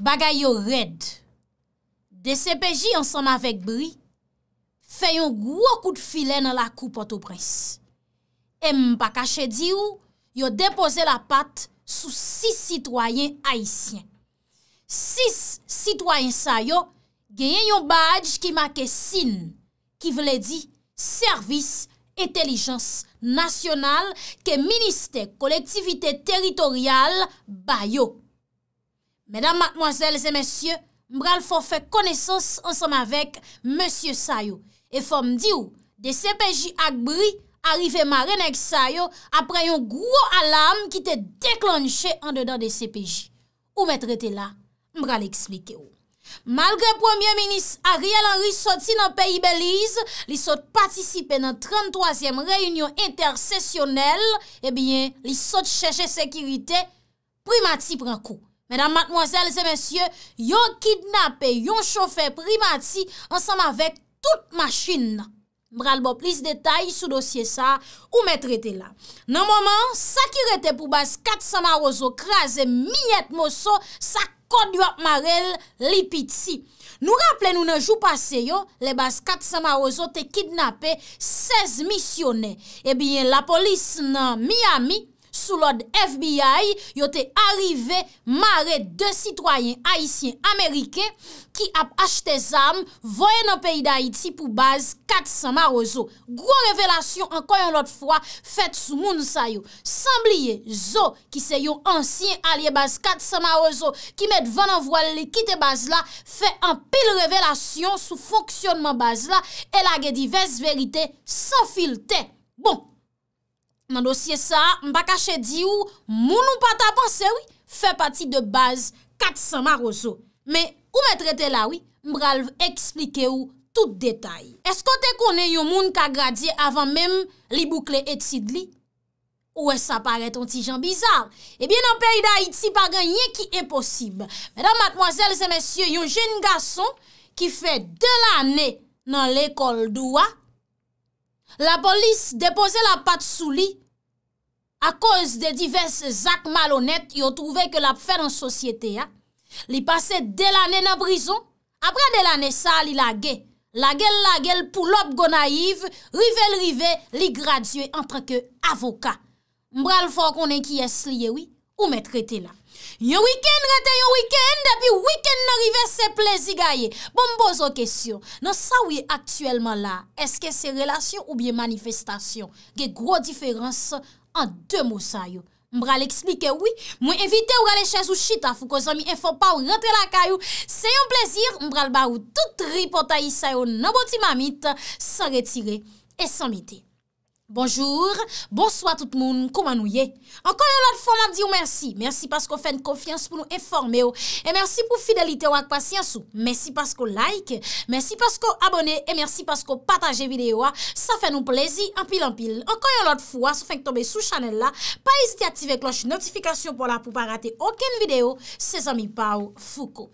Bagay yo red, DCPJ ansanm avek bri, feyon gwo kout filen la koupot ou pres. M bakache di ou, yo depose la pat sou 6 sitwayen haisyen. 6 sitwayen sa yo, genyen yo badj ki make sin, ki vle di, servis, entelijans, nasyonal, ke ministè, kolektivite teritorial, bayok. Mèdam matmoazèl zè mèsyè, mbral fò fè konesans ansèm avèk mèsyè sayo. E fò mdi ou, de CPJ akbri, arive ma renèk sayo apren yon gwo alam ki te deklonjè an dèdan de CPJ. Ou mèt rete la, mbral eksplike ou. Malgre pwemye menis Ariel Henry soti nan peyi Belize, li sot patisipe nan 33èm reyunyon intersesyonel, e eh bie li sot chèche sekirite, pri mati pran kou. Madame, mademoiselles et messieurs, yon kidnappé, yon chauffé primatis ansam avèk tout machin nan. Bralbo, plis detay sou dosye sa ou mè traite la. Nan moman, sakirete pou bas 4 samarozo krasè mièt moso sa kod yop marel lipit si. Nou rappele nou nan jou pase yo, le bas 4 samarozo te kidnappé 16 missionè. Ebyen, eh la polis nan Miami Sou lod FBI, yo te arrive mare de citoyen haisyen Amerike ki ap achte zam voye nan peyi da Haiti pou baz kat samaro zo. Gro revelasyon anko yon lot fwa fet sou moun sa yo. Sambliye zo ki se yo ansyen alye baz kat samaro zo ki met van an voile li kite baz la, fe an pil revelasyon sou fonksyonman baz la, e la ge diverse verite san filte. Bon. Nan dosye sa, mba kache di ou, moun ou pata panse ou, fe pati de baz 400 mar ozo. Me, ou me trete la ou, mbral explike ou tout detay. Esko te kone yon moun ka gradye avan menm li boukle etid li? Ou es aparet an ti jan bizar? Ebyen eh nan peyda iti, pargan, nye ki e posib. Medan matmoazel se mesye, yon jen gason ki fe delane nan lekol doua, la polis depose la pat sou li, A koz de divers zak malonet, yo trouve ke lap fèd an sosyete ya. Li pase de lanen an brison, apre de lanen sa li lage. Lage lage pou lop go naiv, rive lrive, li gradye antre ke avoka. Mbral fò konen ki es liye wi, ou met rete la. Yo wikend rete yo wikend, api wikend nan rive se plezi gaye. Bon bozo kesyon, nan sa wè aktuelman la, eske se relasyon ou bie manifestasyon? Ge gro diferans se An dè mò sa yo. Mbra l'eksplike wè. Mwen evite ou gale chèz ou chita. Fou ko zon mi enfon pa ou rentre la kayo. Se yon plezir. Mbra l'ba ou tout ripota yi sa yo. Nan boti mamit. San retire. E san mite. Bonjour, bonsoit tout moun, kouman nou ye? Ankon yon lot fwa mwen di ou mersi. Mersi paskou fèn konfians pou nou eforme ou. E mersi pou fidelite ou ak pasyans ou. Mersi paskou like, mersi paskou abone, e mersi paskou pataje videyo a. Ah. Sa fè nou plezi, anpil anpil. Ankon yon lot fwa, sou fèn k tombe sou chanel la. Pa isite ative kloche notifikasyon pou la pou pa rate oken videyo. Se zami pa ou fuko.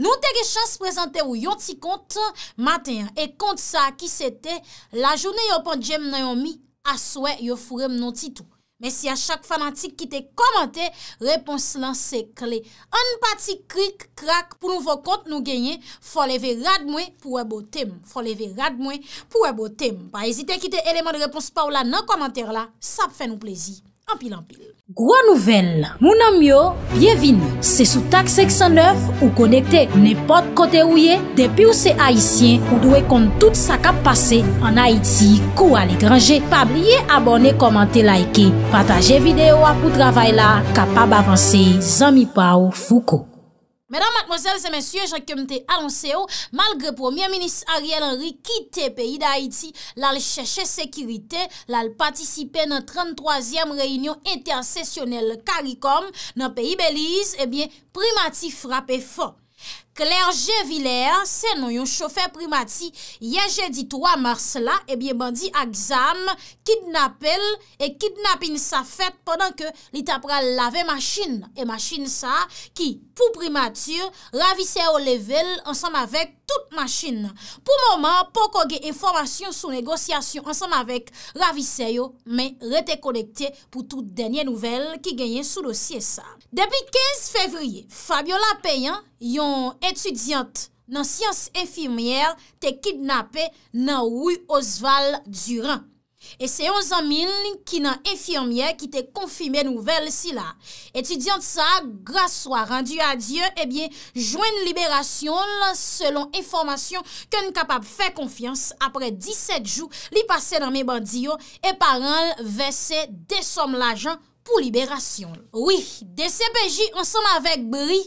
Nou te ge chans prezante ou yon ti kont matenyan. E kont sa ki se te la jounen yon pandjem nan yon mi aswe yon furem non ti tou. Men si a chak fanatik ki te komante, repons lan se kle. An pati krik krak pou nou vok kont nou genye, fò leve rad mwen pou e botem. Fò leve rad mwen pou e botem. Pa ezite ki te eleman de repons pa ou la nan komante la, sa pfe nou plezi. Gwa nouvel, mounan myo, byevini, se sou tak 609 ou konekte nepot kote ouye, depi ou se haisyen ou dwe kont tout sa kap pase an Haiti kou ale grange, pabliye abone, komante, laike, pataje videyo apou travay la, kapab avanse, zami pa ou fuko. Madame, mademoiselles et messieurs, j'accompte annoncez-vous, malgré Premier ministre Ariel Henry quitter pays d'Haïti l'al chèche sécurité, l'al participer nan 33e réunion intersessionnelle Caricom nan pays Belize, eh primati frappe fonds. Claire G. Vilaire, senon yon chauffeur primati, yen jè di 3 mars la, ebyen bandi a gzam, kidnap el, e kidnap in sa fèt pendant ke li tapra lave machin. E machin sa ki pou primatur, ravise yo level ansanm avèk tout machin. Pou moman, pou kogue informasyon sou negosyasyon ansanm avèk, ravise yo, men rete konekte pou tout denye nouvel ki genyen sou dosye sa. Depi 15 fevriye, Fabio Lapéyan yon... Etudyante nan siyans enfirmiye te kidnapè nan wou Osval Durand. E se yon zamin ki nan enfirmiye ki te konfime nouvel si la. Etudyante sa, graswa, rendu adye, ebyen, eh jwen liberasyon selon informasyon ke n kapap fè konfians apre 17 jou li pase nan me bandiyo e paran l vese desom la jan pou liberasyon. Oui, desem beji ansom avek bri.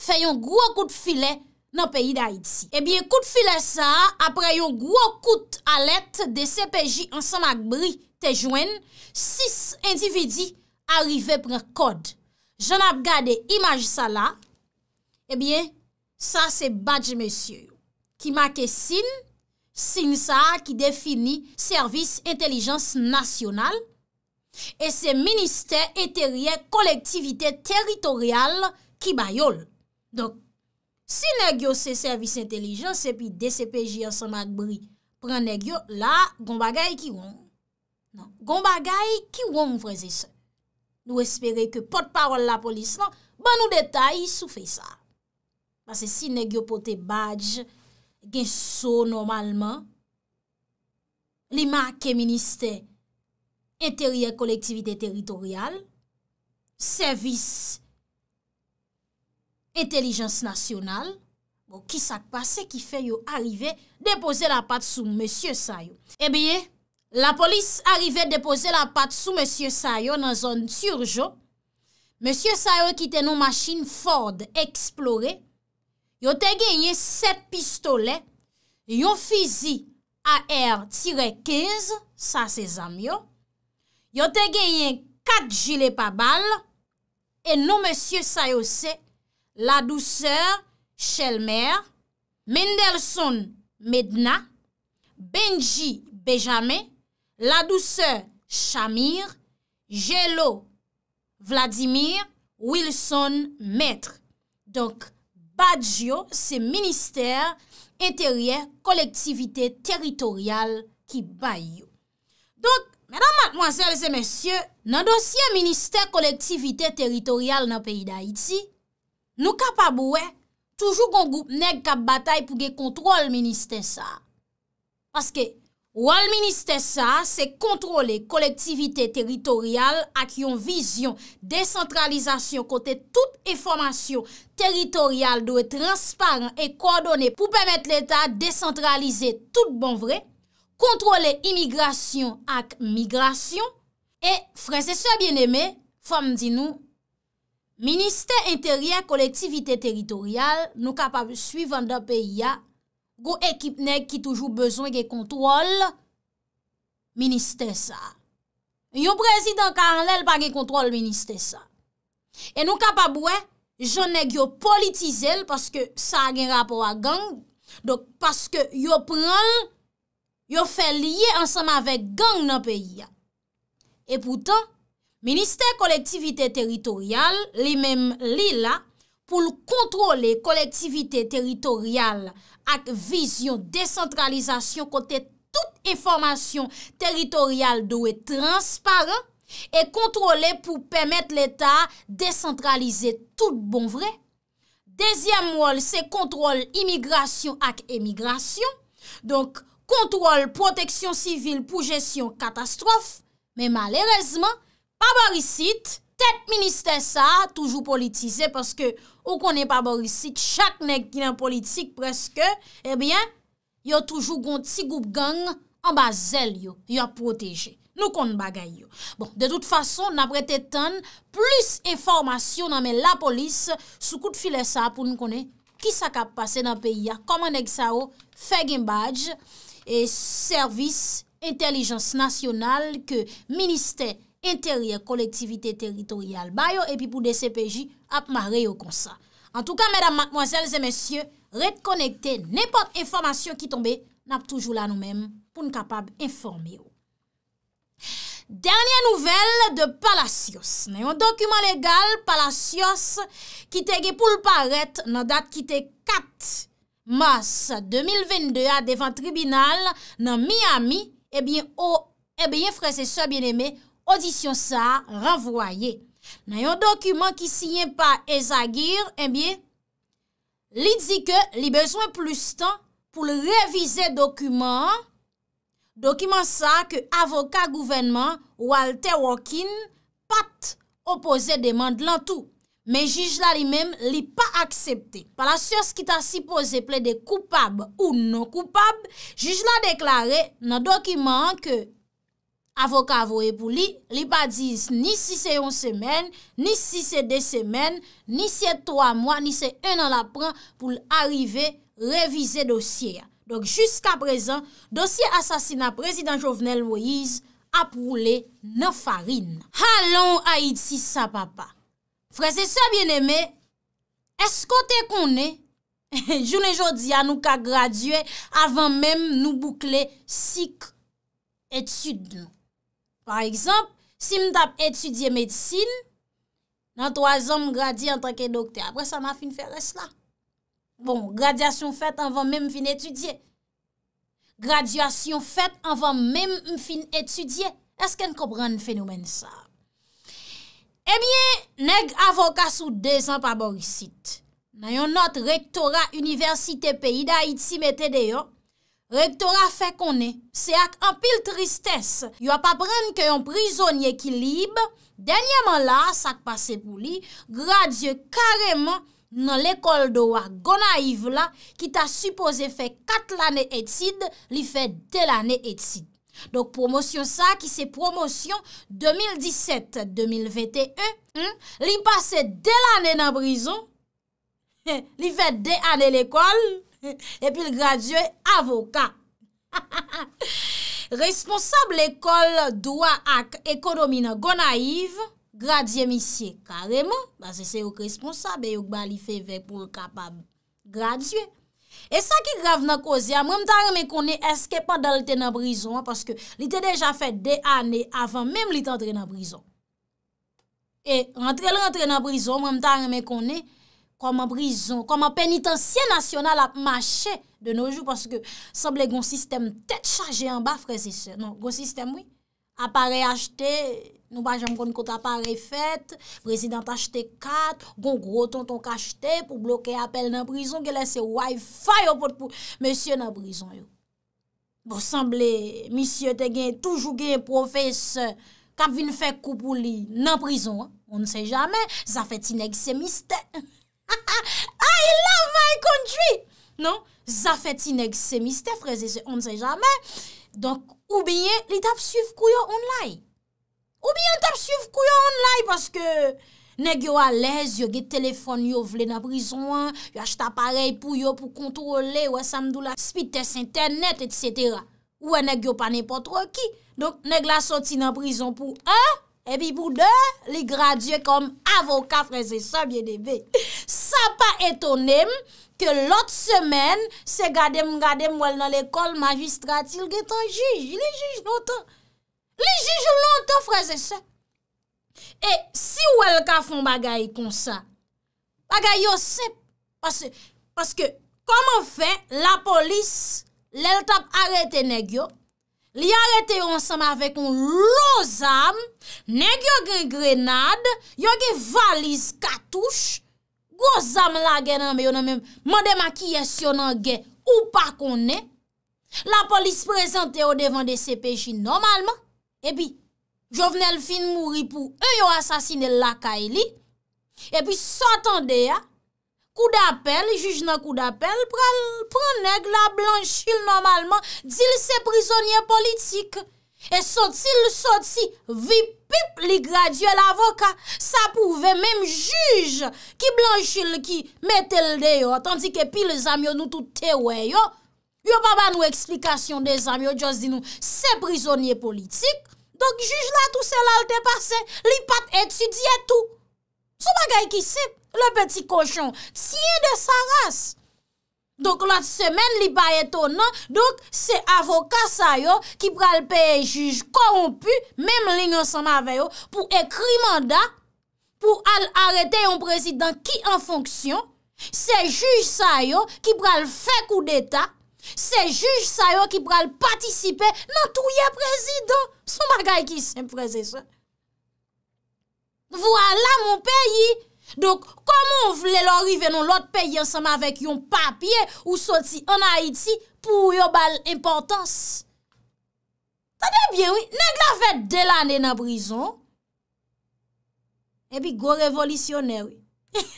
fè yon gwo kout file nan peyi da iti. Ebyen kout file sa, apre yon gwo kout alet de CPJ ansanak bri te jwen, sis individi arive pre kod. Jan ap gade imaj sa la, ebyen sa se badj mesye yo, ki make sin, sin sa ki defini Servis Intelligence Nationale, e se Ministè Eterie Kollektivité Territoriale ki bayol. Donk, si negyo se servis intelijans, se pi DCPJ ansan magbri, pren negyo, la, gombagay ki wong. Non, gombagay ki wong vreze se. Nou espere ke pot parol la polis lan, ban nou detay sou fey sa. Bas se si negyo pote badj gen so normalman, li ma ke minister interior kolektivite teritorial, servis Etelijans nasyonal. Bon, ki sak pa se ki fe yo arive depose la pat sou Monsie Sayo. E eh bie, la polis arive depose la pat sou Monsie Sayo nan zon surjou. Monsie Sayo kite nou machin Ford eksplore. Yo te genye set pistole. Yo fizi AR tire 15 sa se zamyo. Yo te genye kat jile pa bal. E nou Monsie Sayo se La Douceur, Chalmer, Mendelssohn, Medna, Benji, Benjamin, La Douceur, Shamir, Jello, Vladimir, Wilson, Maitre. Donk, Bajjo se Ministère Intérieur Collectivité Territoriale ki Bajjo. Donk, mèdame, mademoiselles et messieurs, nan dosye Ministère Collectivité Territoriale nan peyi d'Haïti, Nou kapabouwe, toujou gongou, nek kap batay pou ge kontrol ministe sa. Paske, wal ministe sa, se kontrole kolektivite teritorial ak yon vizyon, dezentralizasyon kote tout informasyon teritorial dwe transparent e kodone pou pemet l'Etat dezentralize tout bon vre, kontrole imigrasyon ak migrasyon, e franse se bieneme, fam di nou, Ministè intèryè, kolektivite teritorial, nou kapap suivan da peyi ya, go ekip neg ki toujou bezon ge kontrol, ministè sa. Yo prezident ka an lèl pa ge kontrol ministè sa. E nou kapap wè, jonek yo politize l, paske sa agen rapor a gang, do paske yo pran, yo fè liye ansam avèk gang nan peyi ya. E poutan, Ministèr kolektivité teritorial, li mèm li la, pou l kontrole kolektivité teritorial ak vizyon dezentralizasyon kote tout informasyon teritorial douè transparan e kontrole pou pèmèt l'Etat dezentralize tout bon vre. Dezyèm wòl se kontrole imigrasyon ak emigrasyon, donk kontrole proteksyon sivil pou jesyon katastrof, men malèrezman, pa borisit, tet minister sa, toujou politize, paske ou konen pa borisit, chak nek ki nan politik preske, ebyen, yo toujou gonti goup gang, an bazel yo, yo proteje, nou kon bagay yo. Bon, de tout fason, nan prete ton, plus informasyon nan men la polis, sou kout file sa, pou nou konen, ki sa kap pase nan peyi ya, koman nek sa yo, fegin badj, e servis, intelijans nasyonal, ke minister sa, interye kolektivite teritorial bayo, epi pou DCPJ ap ma reyo konsa. An tou ka, mèdam, mwazèl, zè mèsyè, retkonekte, nèpot informasyon ki tombe, nap toujou la nou mèm pou n'kapab informe yo. Dernye nouvel de Palasios. Nèyon dokumen legal, Palasios, ki te ge pou l'paret nan dat ki te 4 mars 2022 adevan tribunal nan Miami, ebyen eh o, ebyen frese so bien oh, eme, eh Audisyon sa renvoye. Nan yon dokumen ki sinyen pa Ezagir, enbyen, eh li di ke li bezwen plus tan pou le revize dokumen Dokumen sa ke avoka gouvenman Walter Walkin pat opose demande lantou. Men jij la li men li pa aksepte. Pal asyos ki ta si pose ple de koupab ou non koupab, jij la deklare nan dokumen ke Avokavou epou li, li pa diz ni si se yon semen, ni si se de semen, ni se to a mwa, ni se en an la pran pou l'arive revize dosye. Donk jiska prezan, dosye asasina prezident Jovenel Moïse ap roule nan farin. Halon a iti sa papa. Frese se bieneme, eskote konen, jounen jodi anou ka graduye avan menm nou boukle sik etud nou. Par ekzamp, si m tap etudye medisin, nan toazan m gradye an tanke dokte, apre sa ma bon, fin fere s la. Bon, gradyasyon fet an van men m fin etudye. Gradyasyon fet an van men m fin etudye. Eske n kopran fenomen sa? Ebyen, neg avokas ou dezan pa borisit. Nan yon not rektora universite peyi da iti metede yo. rektora fe konen, se ak an pil tristese, yo ap aprenn ke yon prizonye ki libe, denyeman la, sa ak pase pou li, gradye kareman nan lekol do ak, gona yiv la, ki ta supose fe kat lane etid, li fe delane etid. Donk promosyon sa ki se promosyon 2017-2020, li pase delane nan prizon, li fe delane lekol, E pi l graduè avokat. Responsable l'école, doa ak ekonomina, gonaiv, graduè misye. Kareman, se se yon responsable, yon bali feve pou l kapab graduè. E sa ki grav nan kozya, mwen mta reme konè, eske pa dal te nan brison, paske li te deja fet de anè, avan mèm li te entre nan brison. E rentre l rentre nan brison, mwen mta reme konè, Koman brison, koman penitensye nasyonal ap mache de noujou paske sanble goun sistem tet chaje an ba frezise. Non, goun sistem oui. Apare achete, nou bajem kon kont apare fet, prezident achete kat, goun gro tonton kachete pou bloke apel nan brison, gelese wifi ou potpou. Monsie nan brison yo. Bo sanble, misye te gen toujou gen profese kap vin fek koupou li nan brison. On ne se jame, zafetinek se miste. Ha ha, I love my country! Non, zafeti neg se miste freze se, an se jamen. Donk, oubyen, li tap suf kouyo online. Oubyen, tap suf kouyo online, paske neg yo alèz, yo ge telefon yo vle nan prizon an, yo achta parey pou yo pou kontrole, yo asam dou la speed test internet, etc. Ouwa, neg yo pa nepotro ki. Donk, neg la soti nan prizon pou an! E bi boudè li gradye kom avoka freze sa biedebe. Sa pa etonem ke lot semen se gade m gade m wèl nan l'ekol majistratil getan jiji. Li jiji lontan. Li jiji lontan freze sa. E si wèl ka fon bagay kon sa. Bagay yo sep. Paske koman fe la polis lèl tap arete negyo. Li arete yon sam avek yon lozam, neg yon gen grenade, yon gen valiz katouche, gozam la gen anbe yon anbe, mande makiye syon anbe, ou pa konen, la polis prezante yon devan de sepeji normalman, e pi jovenel fin mouri pou yon e yon asasine laka e li, e pi sotande ya, Kou d'apel, juj nan kou d'apel, pranèk la blanchil normalman, dil se prisonye politik. E sotil sotil, vipip li graduè l'avoka. Sa pouve mèm juj ki blanchil ki metel deyo, tandi ke pi le zamyon nou tout teweyo, yo pa ba nou eksplikasyon de zamyon, jos di nou se prisonye politik. Donk juj la tout se lal tepase, li pat etudye tout. Sou bagay ki sip? Le peti kochon, siye de sa rase. Donk lot semen li baye tonan, donk se avoka sayo, ki pral peye juj korompu, mem linyon san ma veyo, pou ekri manda, pou al arete yon prezident ki an fonksyon, se juj sayo, ki pral fek ou deta, se juj sayo, ki pral patisipe nan touye prezident. Son magay ki se prezident. Vwala moun peyi, Donk, komon vle lor ive non lot peye ansama vek yon papye ou soti an Haiti pou yo bal importans? Tade bien, oui, neg la vet dela ane na brison, ebi go revolisyonè, oui.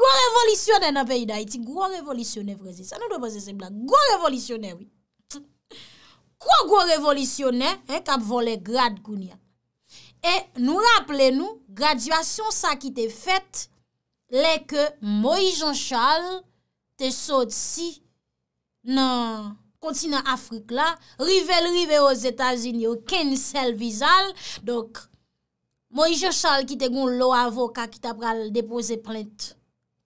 Go revolisyonè nan peyi d'Haïti, go revolisyonè vrezi, sa nou doye boze se mblak. Go revolisyonè, oui. Kwa go revolisyonè, e kap vole grad goun ya. E nou rappele nou, graduasyon sa ki te fet, le ke Moïse Jean Charles te sote si nan kontinant Afrik la, rive l rive o Zeta Zini, o ken sel vizal. Dok, Moïse Jean Charles ki te goun lo avoka ki ta pral depose plente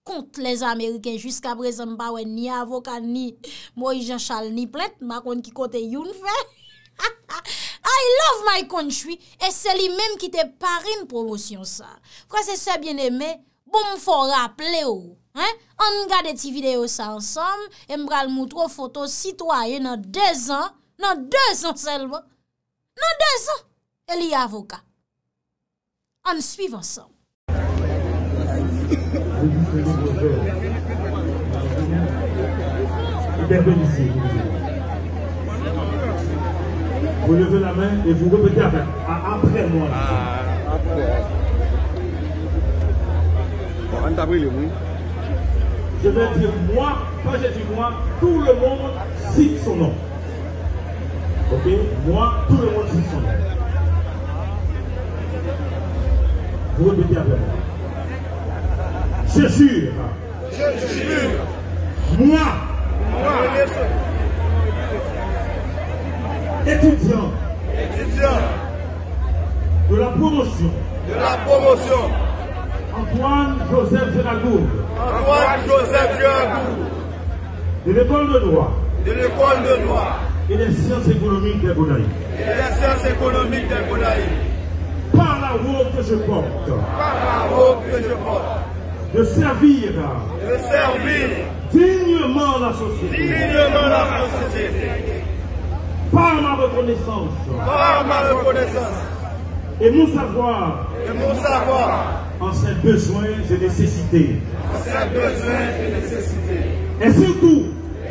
kont les Ameriken. Jiska prezen bawe ni avoka ni Moïse Jean Charles ni plente. Ma kon ki kote youn fe. I love my country. E se li menm ki te pari n promosyon sa. Kwa se se bien eme, bon m fò rapple ou. Oh, An gade ti video sa ansom, e m bral moutro foto sitwaye nan dezan, nan dezan selvo. Nan dezan. E li avoka. An suiv ansom. E dekou disi. E dekou disi. Vous levez la main et vous répétez après, après moi. Ah, après. on t'a Je vais dire moi, quand je dis moi, tout le monde cite son nom. Ok Moi, tout le monde cite son nom. Vous répétez après moi. Je jure. Je jure. Moi. Moi. Étudiant, étudiants de la promotion, de la promotion, Antoine Joseph Genagour, Antoine Joseph Genagour, de l'école de droit, de l'école de droit, et des sciences économiques des Gonaïves, et des sciences économiques des Gonaïves, par la robe que je porte, par la robe que je porte, de servir, de servir dignement la société, dignement la société par ma reconnaissance. Par ma reconnaissance. Et mon savoir. Et mon savoir. En ses besoins et nécessités. En ses besoins et nécessités. Et surtout.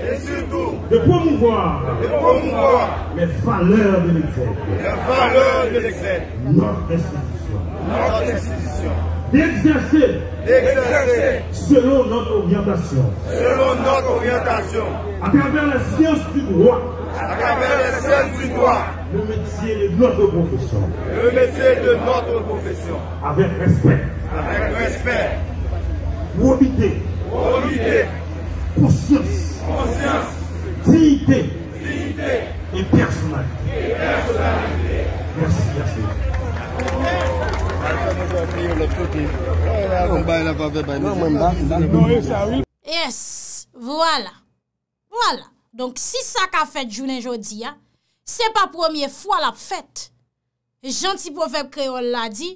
Et surtout. De promouvoir. De promouvoir. Les valeurs de l'exemple. Les valeurs de l'exemple. Notre institution. Notre institution. D'exercer. D'exercer. Selon notre orientation. Selon notre orientation. À travers la science du droit les le métier de notre profession, le métier de notre profession, avec respect, avec respect, probité, conscience, conscience, dignité, et Et personnalité. Merci, merci. Yes, voilà. Voilà. Donk si sa ka fet jounen jodi ya, se pa promye fwa la fet. Janti profep kreol la di,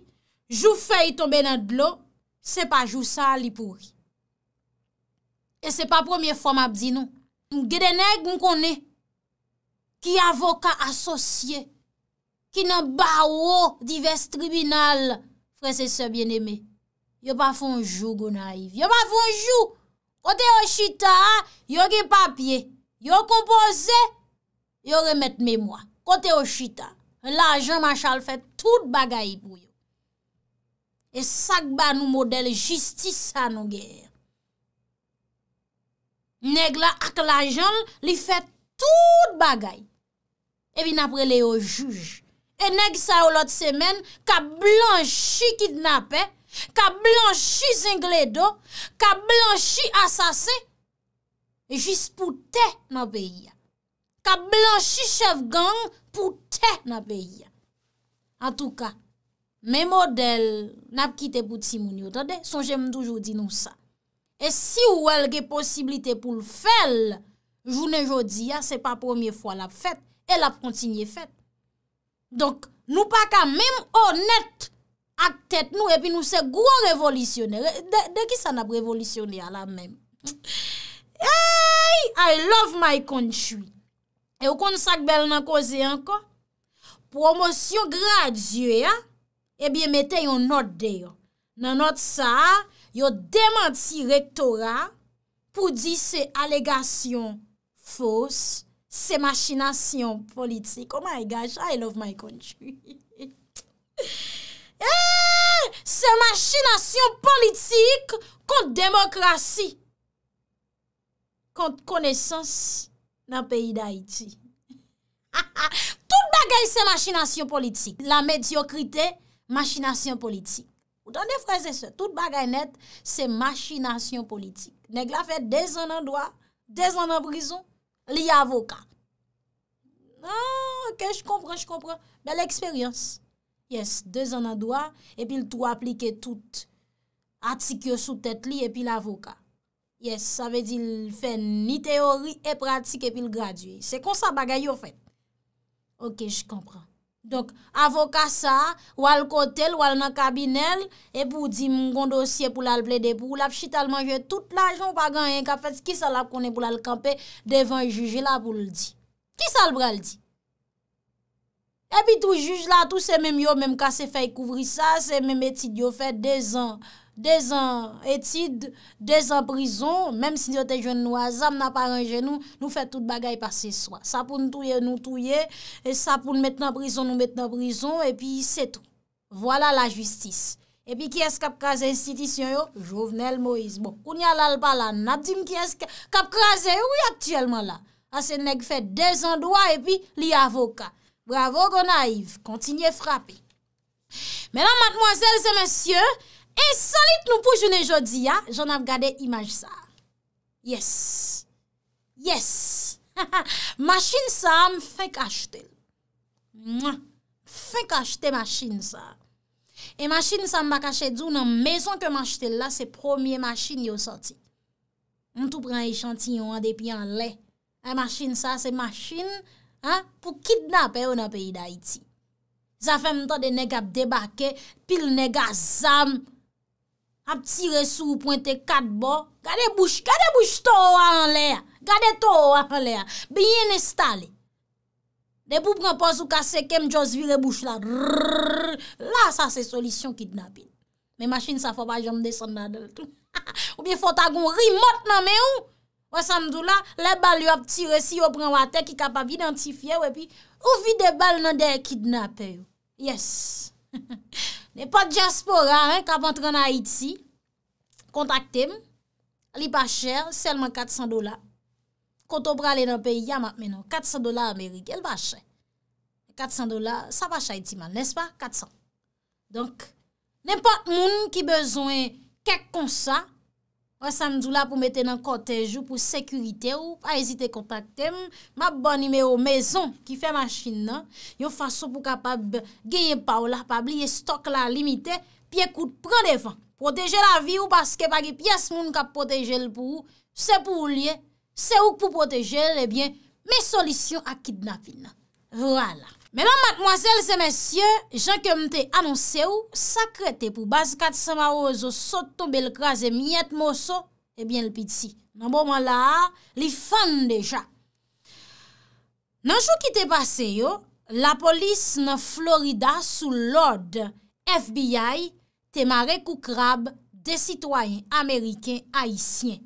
jou fe yi tombe nan dlo, se pa jou sa li pouri. E se pa promye fwa map di nou. Non. M gredenèk m konè ki avoka asosye, ki nan bawo divers tribunal prese se bieneme. Yo pa fonjou gounayiv. Yo pa fonjou. O de o chita, yo gen papye. Yo kompoze, yo remet memwa. Kote yo chita, l'ajon machal fè tout bagay pou yo. E sakba nou model justice sa nou gè. Neg la ak l'ajon, li fè tout bagay. E bin apre le yo juj. E neg sa ou lot semen, ka blanchi kidnapè, ka blanchi zingledo, ka blanchi asase, E jis pou te na beya. Ka blanchi chev gang pou te na beya. An tou ka, me model nap kite pou timouni, son jem mdou jodi nou sa. E si ou welge posibilite pou l fel, jounen jodi ya, se pa premier fwa lap fet, el ap kontinye fet. Donk, nou pa ka mem honet ak tet nou, epi nou se gwo revolisyonel. De ki sa nap revolisyonel la menm? Ay, I love my country. E ou kon sa kbel nan koze anko? Promosyon gradye, e biye mette yon not deyo. Nan not sa, yo demanti rektora pou di se alegasyon fos, se machinasyon politik. Oh my gosh, I love my country. Ay, eh, se machinasyon politik kont demokrasi. kont konesans nan peyi da iti. Tout bagay se machinasyon politik. La mediokrite, machinasyon politik. Ou tan defreze se, tout bagay net se machinasyon politik. Neg la fet dezen an doa, dezen an brison, li avoka. Ah, ok, j kompran, j kompran. Bel eksperyans. Yes, dezen an doa, epi l to aplike tout. Atikyo sou tet li, epi l avoka. Yes, sa ve di l fe ni teori e pratik epi l graduye. Se kon sa bagay yo fet. Ok, j konpran. Donk, avokasa, wal kotel, wal nan kabinel, epi ou di moun gondosye pou lal ple de pou l ap chital manjwe, tout la joun bagan yon kap fet, ki sa l ap konen pou l al kampe, devan juji la pou l di. Ki sa l bral di? Epi tou juji la, tou se menm yo, menm ka se fay kouvri sa, se menm eti di yo fet de zan. Dezen etid, dezen prison, mem si yote jwen nou azam, naparengen nou, nou fè tout bagay pa se swa. Sa pou nou touye, nou touye, sa pou nou mette nan prison, nou mette nan prison, epi se tou. Voila la justis. Epi ki es kap kaze institisyon yo, Jovenel Moïse. Bon, koun ya lal balan, nap di m ki es kap kaze, ou yot tjelman la? Asen neg fè dezen doa, epi li avoka. Bravo gona Yves, kontinye frape. Menan matmoazel ze monsyen, En solit nou pou jounen jodi ya, joun ap gade imaj sa. Yes. Yes. Machen sa am fek achete. Fek achete machen sa. E machen sa m bakache doun an mezon ke m achete la se promye machen yo soti. M tou pran y chantiyon an depi an le. E machen sa se machen pou kidnap e ou nan peyi da iti. Zafen m ton de neg ap debake pil neg a zam. ap ti resi ou pointe kat bo, gade bouch, gade bouch to ou an le a, gade to ou an le a, biye nestale. De pou prempos ou kase kem, jose vire bouch la, la sa se solisyon kidnapil. Me machin sa fwa pa jom deson nan del tou. Ou biye fotagon rimot nan me ou, wè samdou la, le bal yon ap ti resi ou pren watek, ki kapap identifiye wè pi, ou vide bal nan de kidnapil. Yes! Nè pat diaspora, k ap antran a Iti, kontakte m, li pa chèr, selman 400 dola. Kontopra li nan peyi yama menon, 400 dola Amerike, li pa chèr. 400 dola, sa pa chèr Iti man, nèspan, 400. Donk, nè pat moun ki bezwen kèk kon sa. Osan djou la pou mette nan kotej ou pou sekurite ou, pa ezite kontakte m, ma bon nime ou mezon ki fe machin nan, yon fason pou kapab genye pa ou la, pa bliye stok la limite, pi ekout prelevan, proteje la vi ou, paske pagi pias moun kap proteje l pou ou, se pou ou liye, se ou pou proteje l, ebyen, eh me solisyon akidnavi nan. Vwala. Menan matmwazel se mensyen, jan ke mte anonse ou, sakre te pou baz kat samarozo sot to belkaze myet moso, ebyen eh lpiti. Nan bon man la, li fan deja. Nanjou ki te pase yo, la polis nan Florida sou Lord FBI te mare koukrab de sitwayen Ameriken Haitien.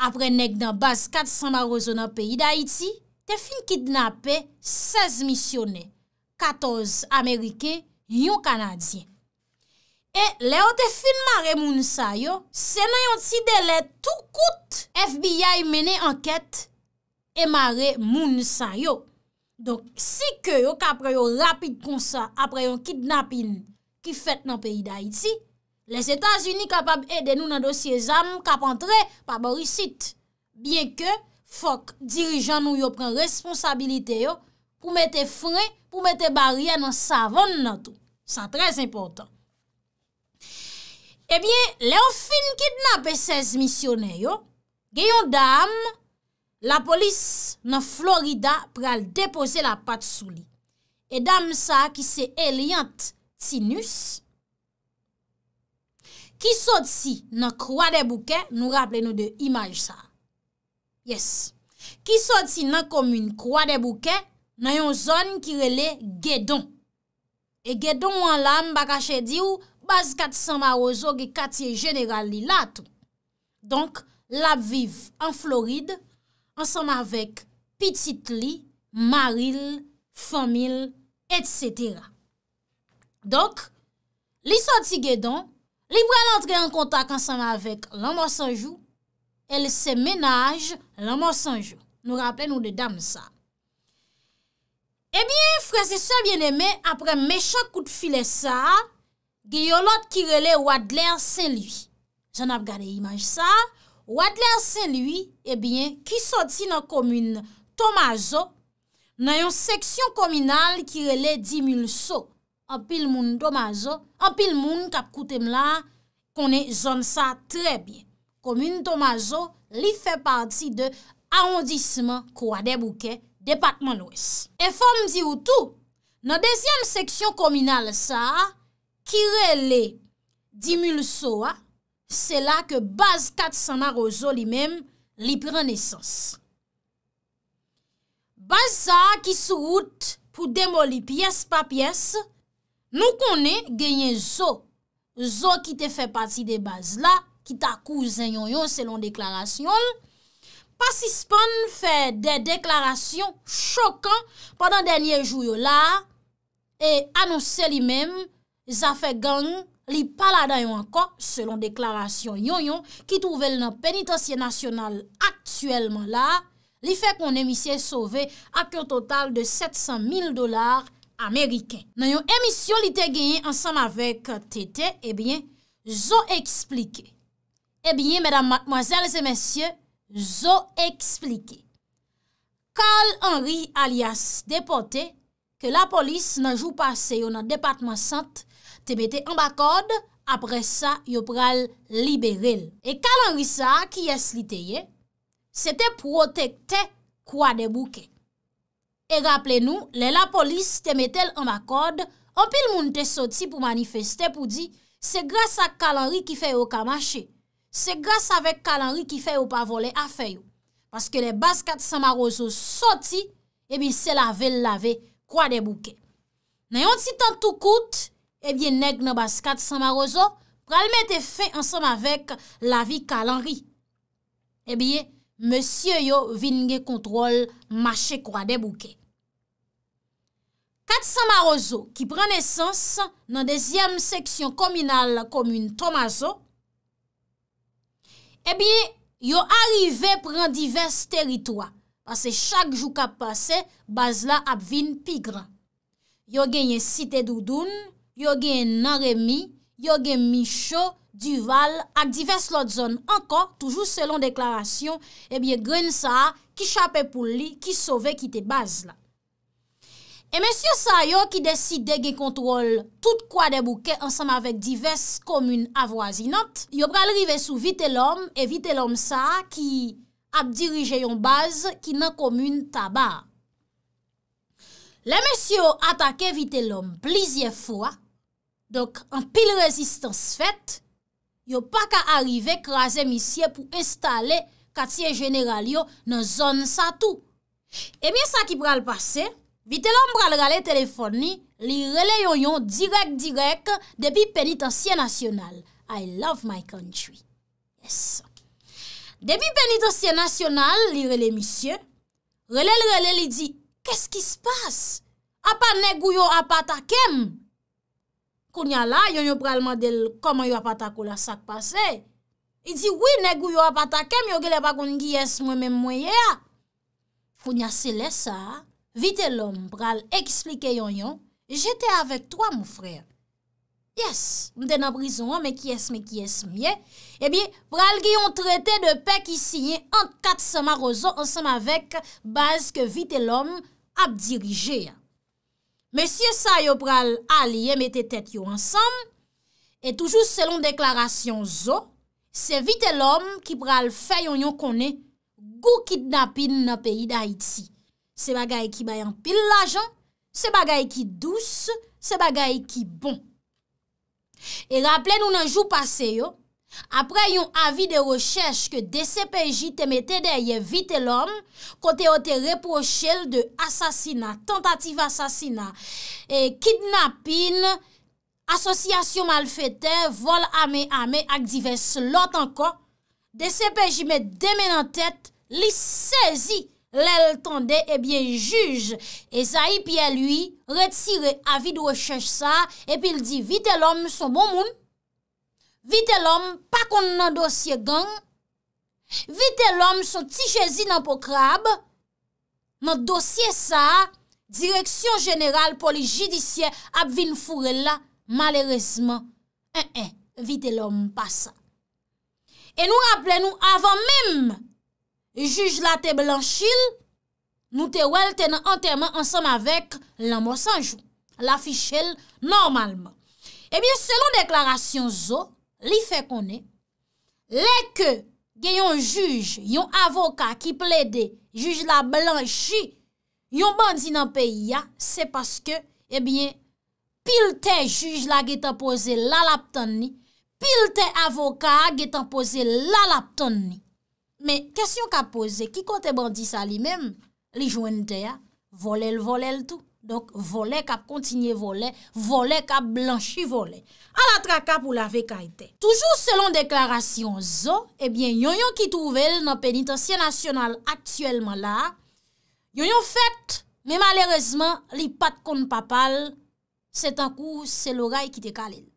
Apre nek nan baz kat samarozo nan peyi d'Haiti, te fin kidnapè 16 misyonè, 14 Amerike, yon Kanadyen. E le yo te fin mare moun sa yo, se nan yon ti dele tout kout, FBI mene anket, e mare moun sa yo. Donk, si ke yo kapre yo rapit konsa, apre yon kidnapin ki fèt nan peyi da iti, les Etats-Unis kapab ede nou nan dosye zam, kapantre pa borisit. Bien ke, Fok dirijan nou yo pren responsabilite yo pou mette fre, pou mette barye nan savon nan tou. Sa trez important. Ebyen, leon fin kidnap e 16 misyonen yo, geyon dam la polis nan Florida pral depose la pat sou li. E dam sa ki se eliant tsinus. Ki sot si nan kwa de bouke nou rappele nou de imaj sa. Yes, ki soti nan komune kwa de bouke, nan yon zon ki rele Gedon. E Gedon wan lan bakache di ou baz katisama ozo ge katye general li latou. Donk, la viv an Floride, ansama vek pitit li, maril, famil, etc. Donk, li soti Gedon, li vre lan tre an kontak ansama vek lando sanjou, el se menaj la monsanjou. Nou rappel nou de dam sa. Ebyen, eh frese se vyen eme, apre mechak kout file sa, ge yon lot ki rele Wadler Saint-Louis. Jan ap gade imaj sa. Wadler Saint-Louis, ebyen, eh ki soti nan komoun Tomaso, nan yon seksyon kominal ki rele Dimilso, apil moun Tomaso, apil moun kap koutem la, konen zon sa trebyen. Komunitoma zo li fè pati de aondisman kwa deb ouke depatman ou es. E fòm di woutou, nan dezyen seksyon kominal sa a, ki rele di mul so a, se la ke baz kat sanar o zo li mem li prenesans. Baz sa a ki sou wout pou demoli piyes pa piyes, nou konen genyen zo, zo ki te fè pati de baz la, ki ta kouzen yon yon selon deklarasyon. Passispon fè de deklarasyon chokan pandan denye jou yon la e anonsè li men, za fè gang li palada yon akon selon deklarasyon yon yon ki touvel nan penitansye nasyonal aktyelman la, li fè kon emisyen sove ak yon total de 700.000 dolar ameriken. Nan yon emisyon li te genye ansam avek tete, ebyen, zon eksplikey. E eh bine, madame, mademoiselles et messieurs, zo eksplike. Karl Henry alias depote ke la polis nan jou pase yo nan departement sante te mette an bakode, apre sa yo pral liberil. E Karl Henry sa ki yas li teye, se te protekte kwa de bouke. E rapple nou, le la polis te mette an bakode an pil moun te soti pou manifeste pou di se grasa Karl Henry ki fe yo kamache. Se grase avek kalanri ki feyo pa vole afeyo. Paske le bas kat samarozo soti, ebi se lave lave kwa de bouke. Nayon ti tan tou kout, ebi neg nan bas kat samarozo, pralme te fey ansam avek lavi kalanri. Ebiye, monsye yo vinge kontrol mache kwa de bouke. Kat samarozo ki pren esans nan dezyem seksyon kominal komoun Tomazo, Ebyen, eh yo arrive pran divers teritwa. Pase chak jou ka pase, Bazla ap vin pigran. Yo genye site Doudoun, yo genye Naremi, yo genye Micho, Duval, ak divers lot zon. Ankon, toujou selon deklarasyon, ebyen eh Grensa, ki chape pou li, ki sove kite Bazla. E men syo sa yo ki deside gen kontrol tout kwa debouke ansam avèk divers komoun avwazinat, yo pral rive sou vite lom e vite lom sa ki ap dirije yon baz ki nan komoun taba. Le men syo atake vite lom plizye fwa, dok an pil rezistans fèt, yo pa ka arrive krasè misye pou estale katsye general yo nan zon sa tou. E miye sa ki pral pase, Vite lom bral rale telefon ni, li rele yon yon direk direk debi penitansye nasyonal. I love my country. Es. Debi penitansye nasyonal, li rele misye. Relele relele li di, kèsk ki spas? A pa negu yo apatakem? Kounya la, yon yon pralman del koman yo apatakou la sak pase. I di, wè negu yo apatakem, yon gèle pa koun gyes mwen mwen mwenye a. Founya se le sa a. Vite lom pral eksplike yon yon, jete avek toa mou frey. Yes, mte nan brison an, mek yes, mek yes, mye. Ebi, pral gi yon trete de pek isi yon, an kat sema rozo, an sema vek, baz ke vite lom ap dirije. Mesye sa yo pral aliye, mette tet yo ansam, e toujou selon deklarasyon zo, se vite lom ki pral fe yon yon kone, gou kidnapin na peyi da iti. Se bagay ki bayan pil lajan, se bagay ki dous, se bagay ki bon. E rappele nou nan jou pase yo, apre yon avi de rechèche ke DCPJ te mette derye vite lom, kote yo te reprochèl de asasina, tentatif asasina, e kidnapin, asosyasyon malfete, vol ame ame ak divers lot anko, DCPJ mette demen an tèt li sezi. Lèl tonde, ebyen eh juj, e zayi piye lui, retire avid rechech sa, epil di, vite l'om son bon moun, vite l'om pa kon nan dosye gen, vite l'om son ti jèzi nan po krab, nan dosye sa, direksyon jeneral poli jidisye, ap vin fure la, malerezman, eh, eh, vite l'om pa sa. E nou rapple nou avan mèm, Juj la te blanchil, nou te wel ten anterman ansam avek la monsanjou, la fichel normalman. Ebyen, eh selon deklarasyon zo, li fe konen, le ke gen yon juj, yon avoka ki ple de, juj la blanchi, yon bandi nan peyi ya, se paske, ebyen, eh pil ten juj la getan pose lalaptan ni, pil ten avoka getan pose lalaptan ni. Men, kesyon ka pose, ki kote bandi sa li men, li jwen de ya, vole l'vole l'tou. Donk, vole kap kontinye vole, vole kap blanchi vole. A la tra kap ou la ve ka ite. Toujou selon deklarasyon zo, ebyen eh yon yon ki touvel nan penitansye nasyonal atyelman la, yon yon fet, men malerezman, li pat kon papal, setan kou se l'oray ki te kalen.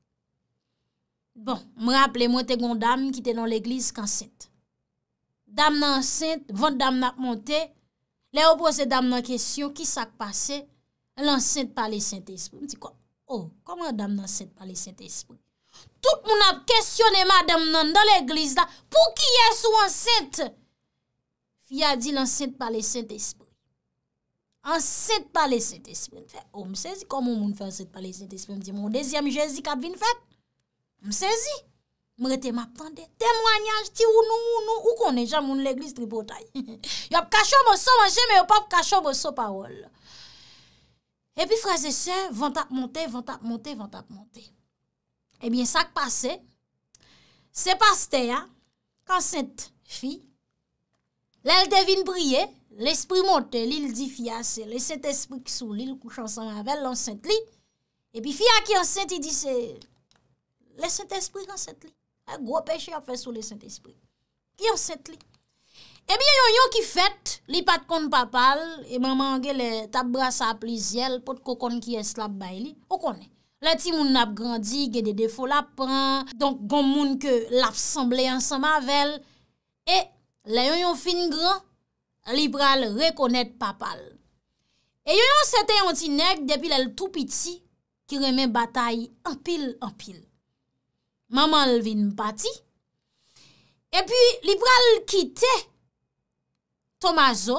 Bon, m raple mwen te gondam ki te nan l'egliz kan sete. Dam nan sènt, vòt dam nan ap monte, lè ou pose dam nan kèsyon, ki sak pase, lansènt pale sènt espè. Mè di kwa, o, oh, koman dam nan sènt pale sènt espè? Tout moun ap kèsyonè ma dam nan dan lè glise la, pou ki yè sou ansènt? Fi a di lansènt pale sènt espè. Ansènt pale sènt espè. Mè fè, o, mè sèzi, koman moun fè ansènt pale sènt espè? Mè di, moun dèzyam jèzi kap vin fè? Mè sèzi. Mre te map tan de temwanyan, ti ou nou, ou nou, ou konen jan moun l'eglis tri potay. Yop kachon bo so manje, me yo pap kachon bo so parol. E pi fraze se, vantap monte, vantap monte, vantap monte. E eh bin sa k pase, se paste ya, kan sent fi, lel devin brye, l'esprit monte, li li di fias, le sent espri ki sou li, li kou chan san avel, lans sent li. E pi fia ki ans sent, le sent espri lans sent li. E gwo peche a fe sou le Saint-Esprit. Ki yon set li. Ebi eh yon yon ki fet, li pat kon papal, e maman gen le tab brasa ap li ziel, pot kokon ki eslab bay li, okone. Le ti moun ap grandi, gen de defo la pran, donk goun moun ke laf semblayan sa mavel, e le yon yon fin gran, li pral rekonet papal. E yon yon sete yon ti neg, depi lel tou piti, ki reme batay anpil anpil. Maman l vin pati. E pi li pral kite Tomazo